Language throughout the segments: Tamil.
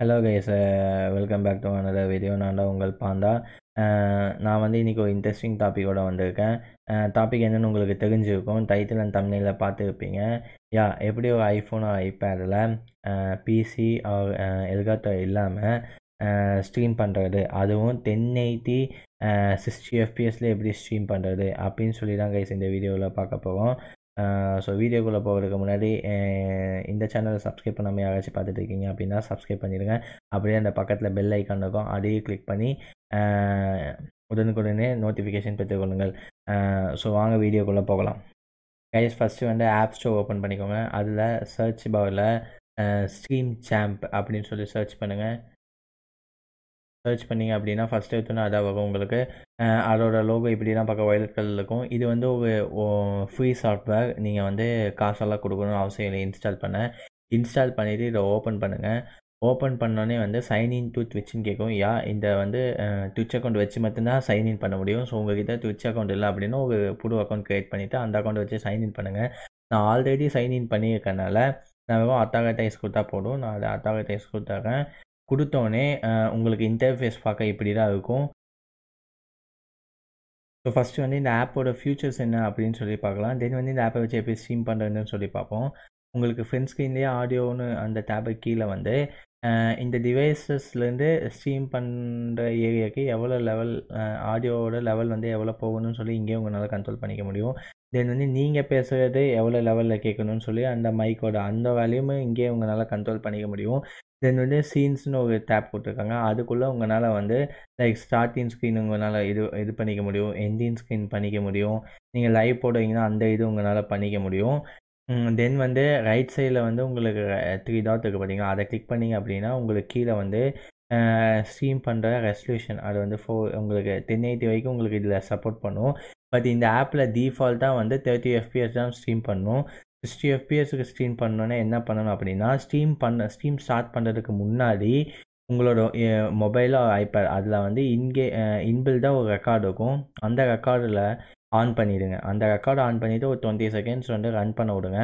hello guys welcome back to another video நான்டா உங்கள் பாண்டா நான் வந்து இன்றைக்கி ஒரு இன்ட்ரெஸ்டிங் டாப்பிக்கோட வந்திருக்கேன் டாபிக் என்னென்னு உங்களுக்கு தெரிஞ்சிருக்கும் டைட்டில் அண்ட் தமிழில் பார்த்துருப்பீங்க யா எப்படி ஒரு ஐஃபோன் ஐபேடில் பிசி எதுக்காட்டோ இல்லாமல் ஸ்ட்ரீம் பண்ணுறது அதுவும் டென் எயிட்டி சிக்ஸ்டி எஃபிஎஸில் எப்படி ஸ்ட்ரீம் பண்ணுறது அப்படின்னு சொல்லி தான் கைஸ் இந்த வீடியோவில் பார்க்க போவோம் ஸோ வீடியோக்குள்ளே போகிறதுக்கு முன்னாடி இந்த சேனலை சப்ஸ்கிரைப் பண்ணாமல் யாராச்சும் பார்த்துட்டு இருக்கீங்க அப்படின்னா சப்ஸ்கிரைப் பண்ணிடுங்க அப்படியே அந்த பக்கத்தில் பெல் ஐக்கான் இருக்கும் அதையும் கிளிக் பண்ணி உடனுக்குடனே நோட்டிஃபிகேஷன் பெற்றுக்கொள்ளுங்கள் ஸோ வாங்க வீடியோக்குள்ளே போகலாம் கைஸ் ஃபஸ்ட்டு வந்து ஆப் ஸ்டோர் ஓப்பன் பண்ணிக்கோங்க அதில் சர்ச் பவரில் ஸ்ட்ரீம் சாம்ப் அப்படின்னு சொல்லி சர்ச் பண்ணுங்கள் சர்ச் பண்ணிங்க அப்படின்னா ஃபஸ்ட்டு எடுத்தோன்னா அதாவது வரும் உங்களுக்கு அதோட லோகோ இப்படிலாம் பார்க்க வயலட் கலர் இருக்கும் இது வந்து ஒரு ஃப்ரீ சாஃப்ட்வேர் நீங்கள் வந்து காசெல்லாம் கொடுக்கணும்னு அவசியம் இல்லை இன்ஸ்டால் பண்ண இன்ஸ்டால் பண்ணிவிட்டு இதை ஓப்பன் பண்ணுங்கள் ஓப்பன் பண்ணோன்னே வந்து சைன்இன் டு ட்விட்ச்னு கேட்கும் யா இந்த வந்து ட்விட்ச் அக்கௌண்ட் வச்சு மட்டும்தான் சைன்இன் பண்ண முடியும் ஸோ கிட்டே ட்விட்ச் அக்கௌண்ட் இல்லை அப்படின்னா ஒரு புது அக்கௌண்ட் க்ரியேட் பண்ணிவிட்டு அந்த அக்கௌண்ட் வச்சு சைன்இன் பண்ணுங்கள் நான் ஆல்ரெடி சைன்இன் பண்ணியிருக்கனால நான் வெறும் டைஸ் கொடுத்தா போடும் நான் அதை டைஸ் கொடுத்தாக்கேன் கொடுத்தோன்னே உங்களுக்கு இன்டர்ஃபேஸ் பார்க்க இப்படி தான் இருக்கும் ஸோ ஃபஸ்ட்டு வந்து இந்த ஆப்போட ஃபியூச்சர்ஸ் என்ன அப்படின்னு சொல்லி பார்க்கலாம் தென் வந்து இந்த ஆப்பை வச்சு எப்படி ஸ்ட்ரீம் பண்ணுறதுன்னு சொல்லி பார்ப்போம் உங்களுக்கு ஃப்ரெண்ட் ஸ்க்ரீன்லேயே ஆடியோன்னு அந்த டேபை கீழே வந்து இந்த டிவைஸஸ்லேருந்து ஸ்ட்ரீம் பண்ணுற ஏரியாவுக்கு எவ்வளோ லெவல் ஆடியோவோட லெவல் வந்து எவ்வளோ போகணும்னு சொல்லி இங்கேயும் உங்களால் கண்ட்ரோல் பண்ணிக்க முடியும் தென் வந்து நீங்கள் பேசுகிறது எவ்வளோ லெவலில் கேட்கணும்னு சொல்லி அந்த மைக்கோட அந்த வேலையுமே இங்கேயே உங்களால் கண்ட்ரோல் பண்ணிக்க முடியும் தென் வந்து சீன்ஸ்னு ஒரு டேப் போட்டிருக்காங்க அதுக்குள்ளே உங்களால் வந்து லைக் ஸ்டார்டிங் ஸ்க்ரீன் உங்களால் இது இது பண்ணிக்க முடியும் எண்டிங் ஸ்க்ரீன் பண்ணிக்க முடியும் நீங்கள் லைவ் போடுவீங்கன்னா அந்த இது உங்களால் பண்ணிக்க முடியும் தென் வந்து ரைட் சைடில் வந்து உங்களுக்கு த்ரீ டாட் இருக்குது பார்த்தீங்கன்னா அதை கிளிக் பண்ணிங்க அப்படின்னா உங்களுக்கு கீழே வந்து ஸ்ட்ரீம் பண்ணுற ரெசல்யூஷன் அது வந்து ஃபோர் உங்களுக்கு டென் எயிட்டி வரைக்கும் உங்களுக்கு இதில் சப்போர்ட் பண்ணும் பட் இந்த ஆப்பில் டீஃபால்ட்டாக வந்து தேர்ட்டி எஃபிஎஸ் தான் ஸ்ட்ரீம் பண்ணும் சிக்ஸ்டி எஃபிஎஸ்க்கு ஸ்ட்ரீம் பண்ணோன்னே என்ன பண்ணணும் அப்படின்னா ஸ்ட்ரீம் பண்ண ஸ்ட்ரீம் ஸ்டார்ட் பண்ணுறதுக்கு முன்னாடி உங்களோட மொபைலோ ஐபேட் அதில் வந்து இன்கே இன்பில்டாக ஒரு ரெக்கார்டு இருக்கும் அந்த ரெக்கார்டில் ஆன் பண்ணிவிடுங்க அந்த ரெக்கார்டு ஆன் பண்ணிவிட்டு ஒரு டுவெண்ட்டி செகண்ட்ஸ் வந்து ரன் பண்ண விடுங்க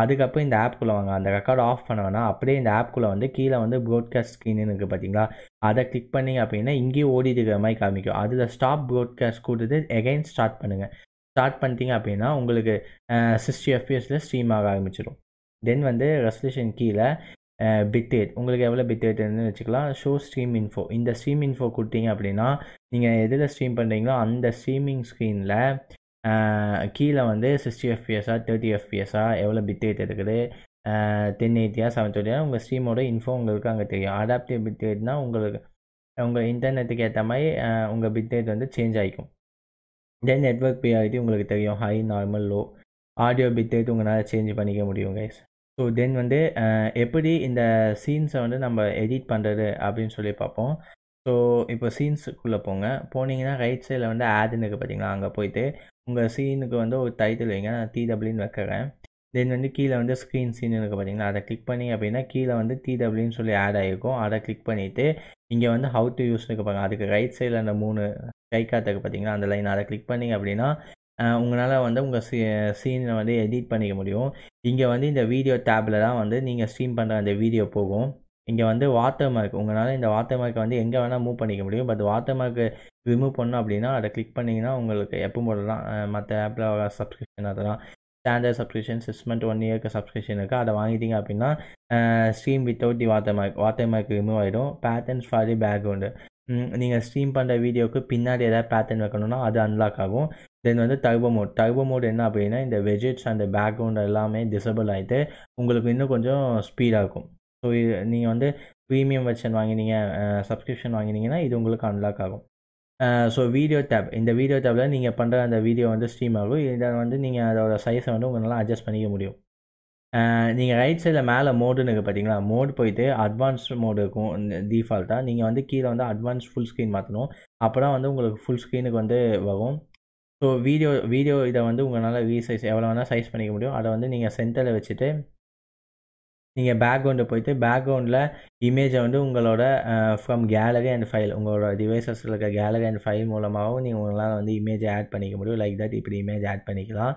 அதுக்கப்புறம் இந்த ஆப்குள்ளே வாங்க அந்த ரெக்கார்டு ஆஃப் பண்ண வேணாம் அப்படியே இந்த ஆப்குள்ளே வந்து கீழே வந்து ப்ராட்காஸ்ட் ஸ்க்ரீன் இருக்குது பார்த்தீங்களா அதை கிளிக் பண்ணிங்க அப்படின்னா இங்கேயே ஓடிட்டு இருக்கிற மாதிரி காமிக்கும் அதில் ஸ்டாப் ப்ராட்காஸ்ட் கொடுத்துட்டு எகைன் ஸ்டார்ட் பண்ணுங்கள் ஸ்டார்ட் பண்ணிட்டீங்க அப்படின்னா உங்களுக்கு சிக்ஸ்டி எஃபிஎஸில் ஸ்ட்ரீம் ஆக ஆரம்பிச்சிடும் தென் வந்து ரெசல்யூஷன் கீழே பிட்டேட் உங்களுக்கு எவ்வளோ பிக்டேட் இருந்து வச்சுக்கலாம் ஷோ ஸ்ட்ரீம் இன்ஃபோ இந்த ஸ்ட்ரீம் இன்ஃபோ கொடுத்தீங்க அப்படின்னா நீங்கள் எதில் ஸ்ட்ரீம் பண்ணுறீங்களோ அந்த ஸ்ட்ரீமிங் ஸ்க்ரீனில் கீழே வந்து சிக்ஸ்டி எஃபிஎஸ்ஸா தேர்ட்டி எஃபிஎஸ்ஸா எவ்வளோ பிட்டேட் இருக்குது டென் எயிட்டியா செவன் டுவெண்ட்டியா உங்கள் ஸ்ட்ரீமோட இன்ஃபோ உங்களுக்கு அங்கே தெரியும் அடாப்டிவ் பிட்டேட்னா உங்களுக்கு உங்கள் இன்டர்நெட்டுக்கு ஏற்ற மாதிரி உங்கள் பிட்டேட் வந்து சேஞ்ச் ஆகிக்கும் தென் நெட்ஒர்க் ப்ரியாரிட்டி உங்களுக்கு தெரியும் high normal low audio bitrate உங்களால் சேஞ்ச் பண்ணிக்க முடியும் கைஸ் ஸோ தென் வந்து எப்படி இந்த சீன்ஸை வந்து நம்ம எடிட் பண்ணுறது அப்படின்னு சொல்லி பார்ப்போம் ஸோ இப்போ சீன்ஸுக்குள்ளே போங்க போனீங்கன்னா ரைட் சைடில் வந்து ஆடுன்னு இருக்குது பார்த்தீங்களா அங்கே போயிட்டு உங்கள் சீனுக்கு வந்து ஒரு டைட்டில் வைங்க நான் டி டபிள்யூன்னு வைக்கிறேன் தென் வந்து கீழே வந்து ஸ்க்ரீன் சீன் இருக்குது பார்த்தீங்களா அதை கிளிக் பண்ணி அப்படின்னா கீழே வந்து டி டபிள்யூன்னு சொல்லி ஆட் ஆகிருக்கும் அதை கிளிக் பண்ணிவிட்டு இங்கே வந்து ஹவு டு யூஸ் இருக்கு பாருங்க அதுக்கு ரைட் சைடில் அந்த மூணு கை காத்துக்கு பார்த்தீங்கன்னா அந்த லைன் அதை கிளிக் பண்ணி அப்படின்னா உங்களால் வந்து உங்கள் சீ சீனை வந்து எடிட் பண்ணிக்க முடியும் இங்கே வந்து இந்த வீடியோ டேப்பில் தான் வந்து நீங்கள் ஸ்ட்ரீம் பண்ணுற அந்த வீடியோ போகும் இங்கே வந்து வாட்டர் மார்க் உங்களால் இந்த வாட்டர் மார்க்கை வந்து எங்கே வேணால் மூவ் பண்ணிக்க முடியும் பட் வாட்டர் மார்க்கு ரிமூவ் பண்ணோம் அப்படின்னா அதை கிளிக் பண்ணிங்கன்னா உங்களுக்கு எப்போ போடலாம் மற்ற ஆப்பில் சப்ஸ்கிரிப்ஷன் அதெல்லாம் standard subscription six month one இயர்க்கு சப்ஸ்கிரிப்ஷன் இருக்குது அதை வாங்கிட்டீங்க அப்படின்னா stream without the watermark watermark remove ஆகிடும் பேட்டர்ன்ஸ் ஃபார் தி பேக்ரவுண்டு நீங்கள் ஸ்ட்ரீம் பண்ணுற வீடியோவுக்கு பின்னாடி ஏதாவது பேட்டர்ன் வைக்கணும்னா அது அன்லாக் ஆகும் தென் வந்து டர்போ மோட் டர்போ மோட் என்ன அப்படின்னா இந்த வெஜிட்ஸ் அந்த பேக்ரவுண்ட் எல்லாமே டிசபிள் ஆகிட்டு உங்களுக்கு இன்னும் கொஞ்சம் ஸ்பீடாக இருக்கும் ஸோ இது நீங்கள் வந்து ப்ரீமியம் வெர்ஷன் வாங்கினீங்க சப்ஸ்கிரிப்ஷன் வாங்கினீங்கன்னா இது உங்களுக்கு அன்லாக் ஆகும் ஸோ வீடியோ டேப் இந்த வீடியோ டேப்பில் நீங்கள் பண்ணுற அந்த வீடியோ வந்து ஸ்ட்ரீம் ஆகும் இதை வந்து நீங்கள் அதோட சைஸை வந்து உங்களால் அட்ஜஸ்ட் பண்ணிக்க முடியும் நீங்கள் ரைட் சைடில் மேலே மோடுன்னு இருக்குது பார்த்தீங்களா மோட் போயிட்டு அட்வான்ஸ் மோடு இருக்கும் டிஃபால்ட்டாக நீங்கள் வந்து கீழே வந்து அட்வான்ஸ் ஃபுல் ஸ்க்ரீன் மாற்றணும் அப்போ தான் வந்து உங்களுக்கு ஃபுல் ஸ்க்ரீனுக்கு வந்து வரும் ஸோ வீடியோ வீடியோ இதை வந்து உங்களால் வீ சைஸ் எவ்வளோ வேணால் சைஸ் பண்ணிக்க முடியும் அதை வந்து நீங்கள் சென்டரில் வச்சுட்டு நீங்கள் பேக்ரவுண்டு போயிட்டு பேக்ரவுண்டில் இமேஜை வந்து உங்களோட ஃப்ரம் கேலரி அண்ட் ஃபைல் உங்களோட டிவைசஸில் இருக்க கேலரி அண்ட் ஃபைல் மூலமாகவும் நீங்கள் உங்களால் வந்து இமேஜை ஆட் பண்ணிக்க முடியும் லைக் தட் இப்படி இமேஜ் ஆட் பண்ணிக்கலாம்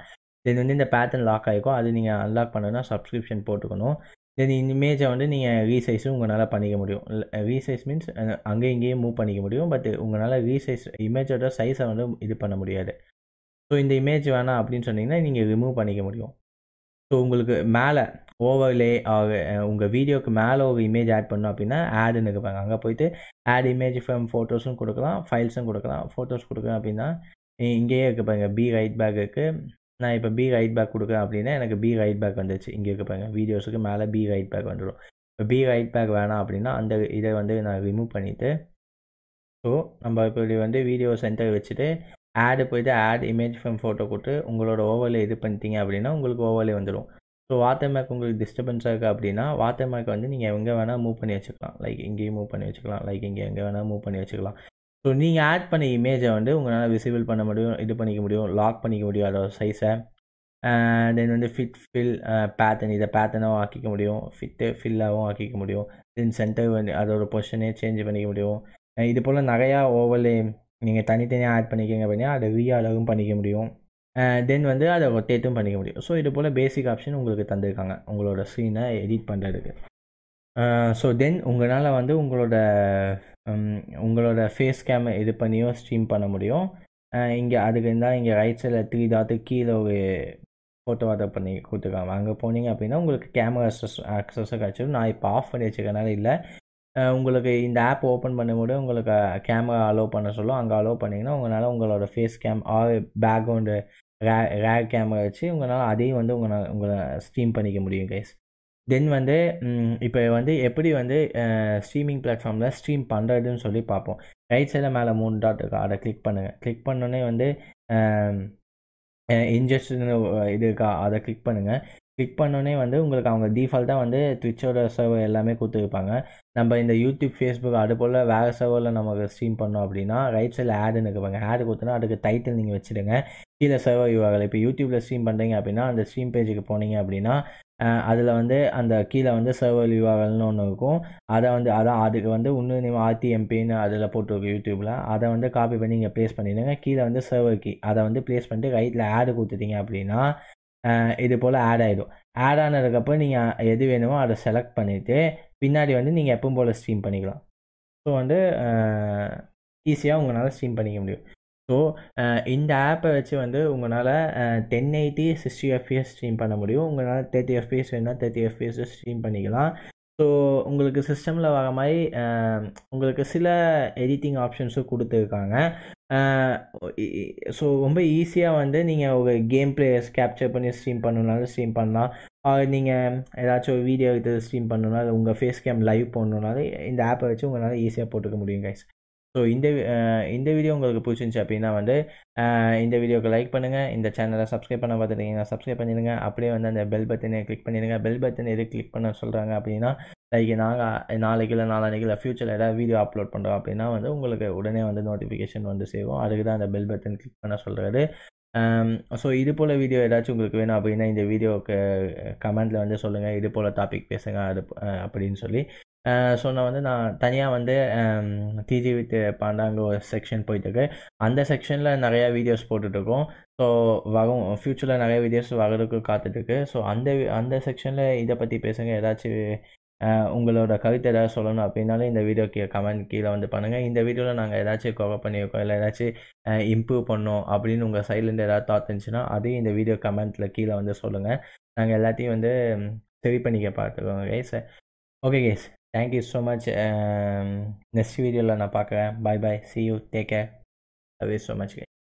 தென் வந்து இந்த பேட்டர்ன் லாக் ஆகிருக்கும் அது நீங்கள் அன்லாக் பண்ணணும்னா சப்ஸ்கிரிப்ஷன் போட்டுக்கணும் தென் இமேஜை வந்து நீங்கள் ரீசைஸும் உங்களால் பண்ணிக்க முடியும் ரீசைஸ் மீன்ஸ் அங்கேயும் இங்கேயும் மூவ் பண்ணிக்க முடியும் பட் உங்களால் ரீசைஸ் இமேஜோட சைஸை வந்து இது பண்ண முடியாது ஸோ இந்த இமேஜ் வேணாம் அப்படின்னு சொன்னிங்கன்னா நீங்கள் ரிமூவ் பண்ணிக்க முடியும் ஸோ உங்களுக்கு மேலே ஓவர்லே உங்கள் வீடியோக்கு மேலே ஒரு இமேஜ் ஆட் பண்ணோம் அப்படின்னா ஆடுன்னு இருப்பாங்க அங்கே போயிட்டு ஆட் இமேஜ் ஃப்ரம் ஃபோட்டோஸும் கொடுக்கலாம் ஃபைல்ஸும் கொடுக்கலாம் ஃபோட்டோஸ் கொடுக்கலாம் அப்படின்னா இங்கேயே இருக்க பாருங்க பி ரைட் பேக் இருக்குது நான் இப்போ பி ரைட் பேக் கொடுக்குறேன் அப்படின்னா எனக்கு பி ரைட் பேக் வந்துச்சு இங்கே இருக்க பாருங்க வீடியோஸுக்கு மேலே பி ரைட் பேக் வந்துடும் இப்போ பி ரைட் பேக் வேணாம் அப்படின்னா அந்த இதை வந்து நான் ரிமூவ் பண்ணிவிட்டு ஸோ நம்ம இப்படி வந்து வீடியோ சென்டர் வச்சுட்டு ஆடு போயிட்டு ஆட் இமேஜ் ஃப்ரம் ஃபோட்டோ கொடுத்து உங்களோட ஓவர்லே இது பண்ணிட்டீங்க அப்படின்னா உங்களுக்கு ஓவர்லே வந்துடும் ஸோ வாட்டர் மேக் உங்களுக்கு டிஸ்டர்பன்ஸாக இருக்குது அப்படின்னா வாட்டர் மேக் வந்து நீங்கள் எங்கே வேணால் மூவ் பண்ணி வச்சுக்கலாம் லைக் இங்கேயும் மூவ் பண்ணி வச்சுக்கலாம் லைக் இங்கே எங்கே வேணால் மூவ் பண்ணி வச்சுக்கலாம் ஸோ நீங்கள் ஆட் பண்ண இமேஜை வந்து உங்களால் விசிபிள் பண்ண முடியும் இது பண்ணிக்க முடியும் லாக் பண்ணிக்க முடியும் அதோட சைஸை தென் வந்து ஃபிட் ஃபில் பேத்தர்ன் இதை பேத்தனாகவும் ஆக்கிக்க முடியும் ஃபிட்டு ஃபில்லாகவும் ஆக்கிக்க முடியும் தென் சென்டர் வந்து அதோட பொசிஷனே சேஞ்ச் பண்ணிக்க முடியும் இது போல் நிறையா ஓவர்லே நீங்கள் தனித்தனியாக ஆட் பண்ணிக்கோங்க அப்படின்னா அதை அளவும் பண்ணிக்க முடியும் தென் வந்து அதை ரொட்டேட்டும் பண்ணிக்க முடியும் ஸோ இது போல் பேசிக் ஆப்ஷன் உங்களுக்கு தந்திருக்காங்க உங்களோட சீனை எடிட் பண்ணுறதுக்கு ஸோ தென் உங்களால் வந்து உங்களோட உங்களோட ஃபேஸ் கேம் இது பண்ணியும் ஸ்ட்ரீம் பண்ண முடியும் இங்கே அதுக்கு இருந்தால் இங்கே ரைட் சைடில் த்ரீ தாத்து கீழே ஒரு ஃபோட்டோ அதை பண்ணி கொடுத்துருக்காங்க அங்கே போனீங்க அப்படின்னா உங்களுக்கு கேமரா அக்சஸ் கிடச்சிடும் நான் இப்போ ஆஃப் பண்ணி வச்சுருக்கனால இல்லை உங்களுக்கு இந்த ஆப் ஓப்பன் பண்ணும்போது உங்களுக்கு கேமரா அலோவ் பண்ண சொல்லும் அங்கே அலோவ் பண்ணிங்கன்னா உங்களால் உங்களோட ஃபேஸ் கேம் ஆர் பேக்ரவுண்டு ரே ரேர் கேமரா வச்சு உங்களால் அதையும் வந்து உங்களால் உங்களை ஸ்ட்ரீம் பண்ணிக்க முடியும் கைஸ் தென் வந்து இப்போ வந்து எப்படி வந்து ஸ்ட்ரீமிங் பிளாட்ஃபார்மில் ஸ்ட்ரீம் பண்ணுறதுன்னு சொல்லி பார்ப்போம் ரைட் சைடில் மேலே மூணு டாட் இருக்கா அதை கிளிக் பண்ணுங்கள் கிளிக் பண்ணோடனே வந்து இன்ஜெக்ஷன் இது இருக்கா அதை கிளிக் பண்ணுங்கள் கிளிக் பண்ணோடனே வந்து உங்களுக்கு அவங்க டிஃபால்ட்டாக வந்து ட்விட்சோட சர்வர் எல்லாமே கொடுத்துருப்பாங்க நம்ம இந்த யூடியூப் ஃபேஸ்புக் அது போல் வேறு சர்வரில் நம்ம ஸ்ட்ரீம் பண்ணோம் அப்படின்னா ரைட் சைடில் ஆடுன்னு இருப்பாங்க ஆடு கொடுத்தோன்னா அதுக்கு டைட்டில் நீங்கள் வச்சுடுங்க கீழே சர்வர் யூஆர்எல் இப்போ யூடியூப்பில் ஸ்ட்ரீம் பண்ணுறீங்க அப்படின்னா அந்த ஸ்ட்ரீம் பேஜுக்கு போனீங்க அப்படின்னா அதில் வந்து அந்த கீழே வந்து சர்வர் யூஆர்எல்னு ஒன்று இருக்கும் அதை வந்து அதான் அதுக்கு வந்து இன்னும் நீங்கள் ஆர்டிஎம்பின்னு அதில் போட்டிருக்கு யூடியூப்பில் அதை வந்து காப்பி பண்ணி நீங்கள் ப்ளேஸ் பண்ணிடுங்க கீழே வந்து சர்வர் கீ அதை வந்து ப்ளேஸ் பண்ணிட்டு ரைட்டில் ஆடு கொடுத்துட்டீங்க அப்படின்னா இது போல் ஆட் ஆகிடும் ஆட் ஆனதுக்கப்புறம் நீங்கள் எது வேணுமோ அதை செலக்ட் பண்ணிவிட்டு பின்னாடி வந்து நீங்கள் எப்பவும் போல் ஸ்ட்ரீம் பண்ணிக்கலாம் ஸோ வந்து ஈஸியாக உங்களால் ஸ்ட்ரீம் பண்ணிக்க முடியும் ஸோ இந்த ஆப்பை வச்சு வந்து உங்களால் ten eighty sixty FPS stream பண்ண முடியும் உங்களால் தேர்ட்டி எஃப்பிஎஸ் வேணால் தேர்ட்டி எஃப்பிஎஸ் ஸ்ட்ரீம் பண்ணிக்கலாம் ஸோ உங்களுக்கு சிஸ்டமில் வர மாதிரி உங்களுக்கு சில எடிட்டிங் ஆப்ஷன்ஸும் கொடுத்துருக்காங்க ஸோ ரொம்ப ஈஸியாக வந்து நீங்கள் ஒரு கேம் பிளேயர்ஸ் கேப்சர் பண்ணி ஸ்ட்ரீம் பண்ணணுனாலும் ஸ்ட்ரீம் பண்ணலாம் ஆர் நீங்கள் ஏதாச்சும் ஒரு வீடியோ எடுத்து ஸ்ட்ரீம் பண்ணணும்னாலும் உங்கள் ஃபேஸ் கேம் லைவ் போடணுனாலும் இந்த ஆப்பை வச்சு உங்களால் ஈஸியாக போட்டுக்க முடியும் கைஸ் ஸோ இந்த இந்த வீடியோ உங்களுக்கு பிடிச்சிருந்துச்சி அப்படின்னா வந்து இந்த வீடியோவுக்கு லைக் பண்ணுங்கள் இந்த சேனலை சப்ஸ்கிரைப் பண்ண பார்த்துருக்கீங்க சப்ஸ்கிரைப் பண்ணிடுங்க அப்படியே வந்து அந்த பெல் பட்டனை கிளிக் பண்ணிடுங்க பெல் பட்டன் எது கிளிக் பண்ண சொல்கிறாங்க அப்படின்னா லைக் நாங்கள் நாளைக்கு இல்லை நாளானிக்கு இல்லை ஃப்யூச்சரில் ஏதாவது வீடியோ அப்லோட் பண்ணுறோம் அப்படின்னா வந்து உங்களுக்கு உடனே வந்து நோட்டிஃபிகேஷன் வந்து செய்வோம் அதுக்கு தான் அந்த பெல் பட்டன் கிளிக் பண்ண சொல்கிறது ஸோ இது போல் வீடியோ ஏதாச்சும் உங்களுக்கு வேணும் அப்படின்னா இந்த வீடியோவுக்கு கமெண்ட்டில் வந்து சொல்லுங்கள் இது போல் டாபிக் பேசுங்க அது அப்படின்னு சொல்லி ஸோ நான் வந்து நான் தனியாக வந்து டிஜி வித் பாண்டாங்க ஒரு செக்ஷன் போயிட்டுருக்கு அந்த செக்ஷனில் நிறையா வீடியோஸ் போட்டுட்ருக்கோம் ஸோ வரும் ஃப்யூச்சரில் நிறைய வீடியோஸ் வர்றதுக்கு காத்துட்ருக்கு ஸோ அந்த அந்த செக்ஷனில் இதை பற்றி பேசுங்க ஏதாச்சும் உங்களோட கவிதை ஏதாவது சொல்லணும் அப்படின்னாலும் இந்த வீடியோ கீழே கமெண்ட் கீழே வந்து பண்ணுங்கள் இந்த வீடியோவில் நாங்கள் ஏதாச்சும் கவர் பண்ணியிருக்கோம் இல்லை ஏதாச்சும் இம்ப்ரூவ் பண்ணோம் அப்படின்னு உங்கள் சைட்லேருந்து ஏதாவது தாட் இருந்துச்சுன்னா அதையும் இந்த வீடியோ கமெண்ட்டில் கீழே வந்து சொல்லுங்கள் நாங்கள் எல்லாத்தையும் வந்து சரி பண்ணிக்க பார்த்துக்கோங்க guys okay guys thank you so much next வீடியோவில் நான் பார்க்குறேன் bye bye see you take care love you so much K